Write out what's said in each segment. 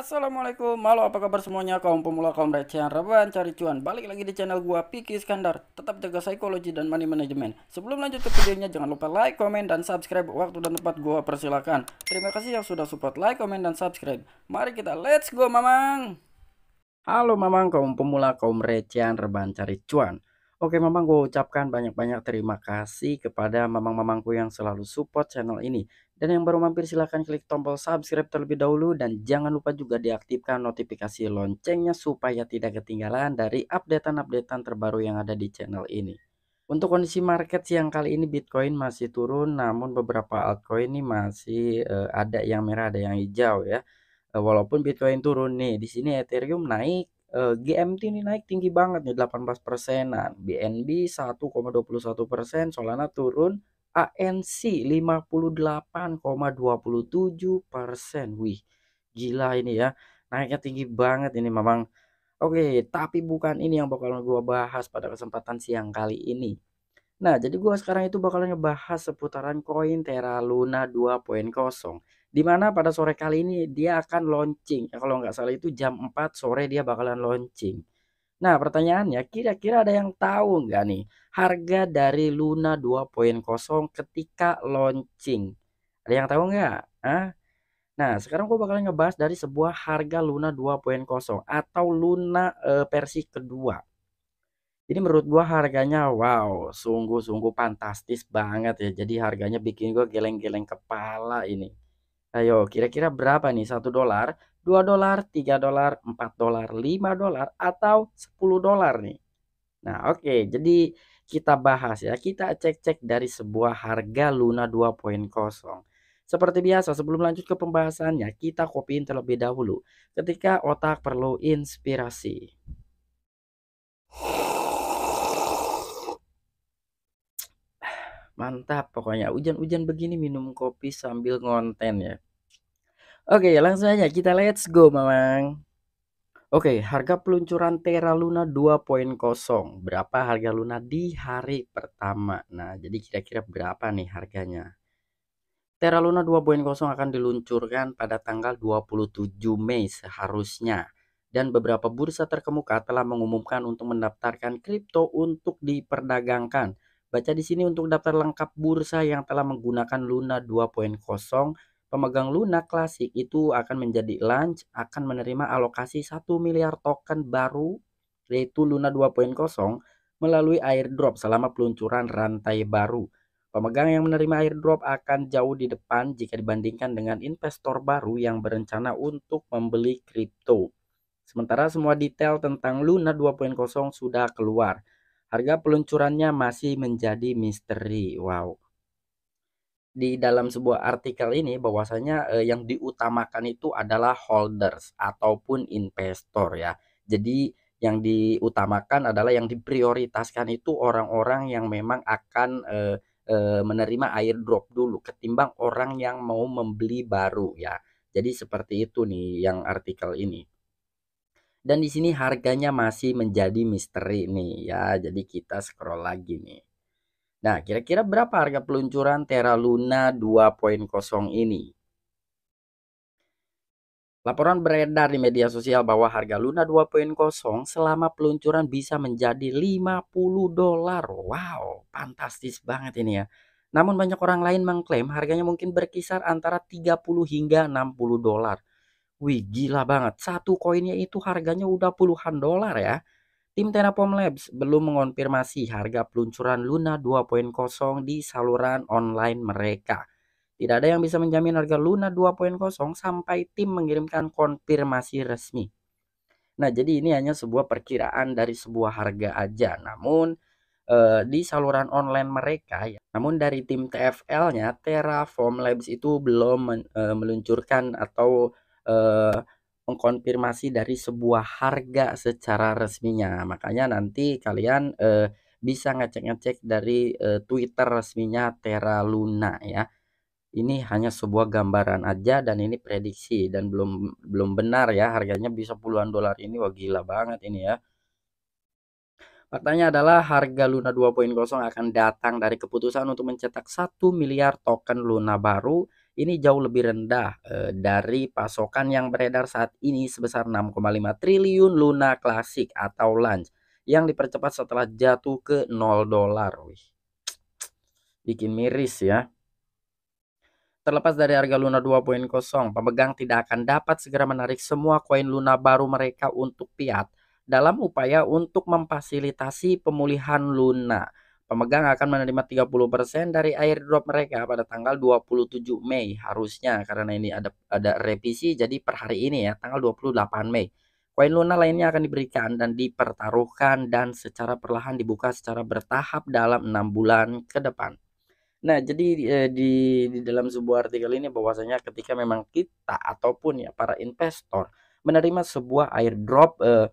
Assalamualaikum, halo apa kabar semuanya kaum pemula, kaum yang rebahan, cari cuan Balik lagi di channel gua Piki Iskandar Tetap jaga psikologi dan money management Sebelum lanjut ke videonya jangan lupa like, komen, dan subscribe Waktu dan tempat gua persilakan Terima kasih yang sudah support like, komen, dan subscribe Mari kita let's go mamang Halo mamang kaum pemula, kaum yang rebahan, cari cuan Oke Mamang, gue ucapkan banyak-banyak terima kasih kepada mamang-mamangku yang selalu support channel ini. Dan yang baru mampir silahkan klik tombol subscribe terlebih dahulu dan jangan lupa juga diaktifkan notifikasi loncengnya supaya tidak ketinggalan dari updatean-updatean terbaru yang ada di channel ini. Untuk kondisi market siang kali ini Bitcoin masih turun namun beberapa altcoin ini masih uh, ada yang merah ada yang hijau ya. Eh, walaupun Bitcoin turun nih, di sini Ethereum naik Eh, GMT ini naik tinggi banget nih 18 persenan, BNB 1,21 persen, Solana turun, ANC 58,27 persen. Wih, gila ini ya, naiknya tinggi banget ini memang. Oke, tapi bukan ini yang bakal gue bahas pada kesempatan siang kali ini. Nah, jadi gue sekarang itu bakal ngebahas seputaran koin Terra Luna 2.0 Dimana pada sore kali ini dia akan launching. Ya, kalau nggak salah itu jam 4 sore dia bakalan launching. Nah pertanyaannya kira-kira ada yang tahu nggak nih harga dari Luna 2.0 ketika launching? Ada yang tahu nggak? Hah? Nah sekarang gue bakalan ngebahas dari sebuah harga Luna 2.0 atau Luna eh, versi kedua. Ini menurut gua harganya wow, sungguh-sungguh fantastis banget ya. Jadi harganya bikin gua geleng-geleng kepala ini. Ayo, kira-kira berapa nih? 1 dolar, 2 dolar, 3 dolar, 4 dolar, 5 dolar, atau 10 dolar nih. Nah, oke. Okay. Jadi kita bahas ya. Kita cek-cek dari sebuah harga Luna 2.0. Seperti biasa, sebelum lanjut ke pembahasannya, kita copyin terlebih dahulu. Ketika otak perlu inspirasi. Mantap pokoknya hujan-hujan begini minum kopi sambil ngonten ya. Oke, langsung aja kita let's go, Mamang. Oke, harga peluncuran Terra Luna 2.0. Berapa harga Luna di hari pertama? Nah, jadi kira-kira berapa nih harganya? Terra Luna 2.0 akan diluncurkan pada tanggal 27 Mei seharusnya. Dan beberapa bursa terkemuka telah mengumumkan untuk mendaftarkan kripto untuk diperdagangkan Baca di sini untuk daftar lengkap bursa yang telah menggunakan Luna 2.0. Pemegang Luna Klasik itu akan menjadi launch, akan menerima alokasi 1 miliar token baru yaitu Luna 2.0 melalui airdrop selama peluncuran rantai baru. Pemegang yang menerima airdrop akan jauh di depan jika dibandingkan dengan investor baru yang berencana untuk membeli kripto. Sementara semua detail tentang Luna 2.0 sudah keluar. Harga peluncurannya masih menjadi misteri. Wow. Di dalam sebuah artikel ini bahwasanya eh, yang diutamakan itu adalah holders ataupun investor ya. Jadi yang diutamakan adalah yang diprioritaskan itu orang-orang yang memang akan eh, eh, menerima airdrop dulu ketimbang orang yang mau membeli baru ya. Jadi seperti itu nih yang artikel ini dan di sini harganya masih menjadi misteri nih ya jadi kita scroll lagi nih nah kira-kira berapa harga peluncuran Terra Luna 2.0 ini Laporan beredar di media sosial bahwa harga Luna 2.0 selama peluncuran bisa menjadi 50 dolar. Wow, fantastis banget ini ya. Namun banyak orang lain mengklaim harganya mungkin berkisar antara 30 hingga 60 dolar. Wih, gila banget. Satu koinnya itu harganya udah puluhan dolar ya. Tim Terraform Labs belum mengonfirmasi harga peluncuran Luna 2.0 di saluran online mereka. Tidak ada yang bisa menjamin harga Luna 2.0 sampai tim mengirimkan konfirmasi resmi. Nah, jadi ini hanya sebuah perkiraan dari sebuah harga aja. Namun eh, di saluran online mereka ya. Namun dari tim TFL-nya Terraform Labs itu belum men, eh, meluncurkan atau eh, mengkonfirmasi dari sebuah harga secara resminya. Makanya nanti kalian eh, bisa ngecek-ngecek dari eh, Twitter resminya Terra Luna ya. Ini hanya sebuah gambaran aja dan ini prediksi dan belum belum benar ya harganya bisa puluhan dolar ini wah gila banget ini ya. Faktanya adalah harga Luna 2.0 akan datang dari keputusan untuk mencetak 1 miliar token Luna baru ini jauh lebih rendah eh, dari pasokan yang beredar saat ini sebesar 6,5 triliun Luna klasik atau Lunch yang dipercepat setelah jatuh ke 0 dolar. Bikin miris ya. Terlepas dari harga Luna 2.0, pemegang tidak akan dapat segera menarik semua koin Luna baru mereka untuk fiat dalam upaya untuk memfasilitasi pemulihan Luna. Pemegang akan menerima 30% dari airdrop mereka pada tanggal 27 Mei harusnya karena ini ada ada revisi jadi per hari ini ya tanggal 28 Mei. Koin Luna lainnya akan diberikan dan dipertaruhkan dan secara perlahan dibuka secara bertahap dalam 6 bulan ke depan. Nah, jadi eh, di di dalam sebuah artikel ini bahwasanya ketika memang kita ataupun ya para investor menerima sebuah airdrop eh,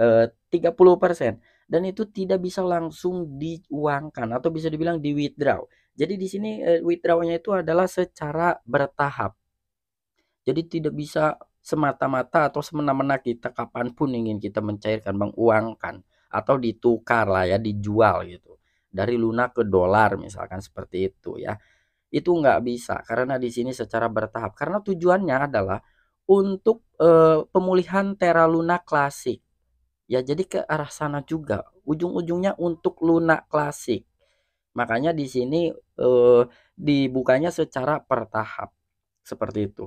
eh, 30% dan itu tidak bisa langsung diuangkan atau bisa dibilang di withdraw. Jadi di sini eh, withdrawnya itu adalah secara bertahap. Jadi tidak bisa semata-mata atau semena-mena kita kapanpun ingin kita mencairkan, menguangkan atau ditukar lah ya, dijual gitu. Dari luna ke dolar misalkan seperti itu ya. Itu nggak bisa karena di sini secara bertahap. Karena tujuannya adalah untuk e, pemulihan Terra Luna klasik ya jadi ke arah sana juga ujung-ujungnya untuk lunak klasik makanya di sini eh, dibukanya secara bertahap seperti itu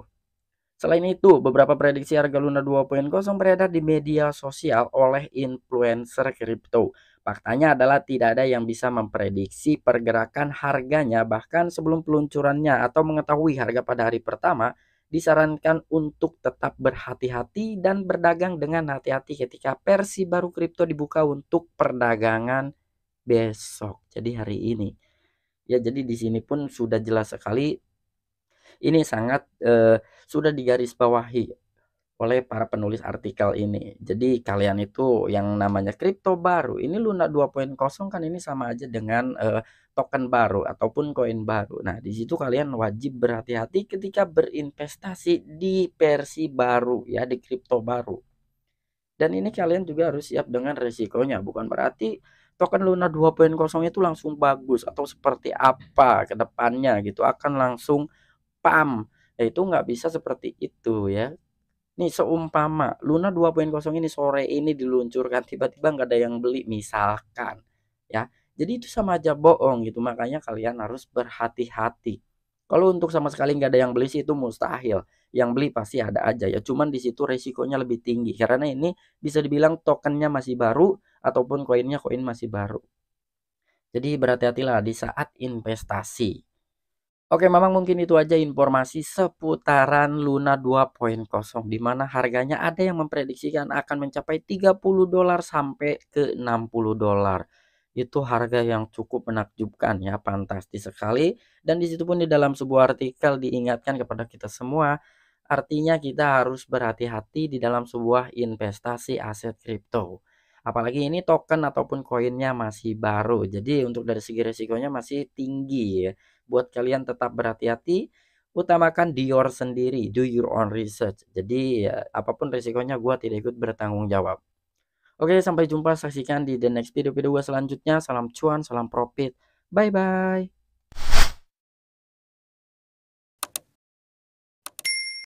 Selain itu, beberapa prediksi harga Luna 2.0 beredar di media sosial oleh influencer crypto. Faktanya adalah tidak ada yang bisa memprediksi pergerakan harganya bahkan sebelum peluncurannya atau mengetahui harga pada hari pertama disarankan untuk tetap berhati-hati dan berdagang dengan hati-hati ketika versi baru kripto dibuka untuk perdagangan besok. Jadi hari ini. Ya, jadi di sini pun sudah jelas sekali ini sangat eh, sudah digarisbawahi oleh para penulis artikel ini. Jadi kalian itu yang namanya kripto baru, ini Luna 2.0 kan ini sama aja dengan uh, token baru ataupun koin baru. Nah, di situ kalian wajib berhati-hati ketika berinvestasi di versi baru ya, di kripto baru. Dan ini kalian juga harus siap dengan resikonya, bukan berarti token Luna 2.0 itu langsung bagus atau seperti apa ke depannya gitu akan langsung pam. Nah, itu nggak bisa seperti itu ya Nih seumpama Luna 2.0 ini sore ini diluncurkan tiba-tiba nggak ada yang beli misalkan ya. Jadi itu sama aja bohong gitu makanya kalian harus berhati-hati. Kalau untuk sama sekali nggak ada yang beli sih itu mustahil. Yang beli pasti ada aja ya. Cuman di situ resikonya lebih tinggi karena ini bisa dibilang tokennya masih baru ataupun koinnya koin masih baru. Jadi berhati-hatilah di saat investasi Oke, memang mungkin itu aja informasi seputaran Luna 2.0 di mana harganya ada yang memprediksikan akan mencapai 30 dolar sampai ke 60 dolar. Itu harga yang cukup menakjubkan ya, fantastis sekali. Dan di situ pun di dalam sebuah artikel diingatkan kepada kita semua, artinya kita harus berhati-hati di dalam sebuah investasi aset kripto. Apalagi ini token ataupun koinnya masih baru. Jadi untuk dari segi resikonya masih tinggi ya buat kalian tetap berhati-hati utamakan Dior sendiri, do your own research. Jadi ya, apapun risikonya, gue tidak ikut bertanggung jawab. Oke, sampai jumpa saksikan di the next video-video gue selanjutnya. Salam cuan, salam profit. Bye-bye.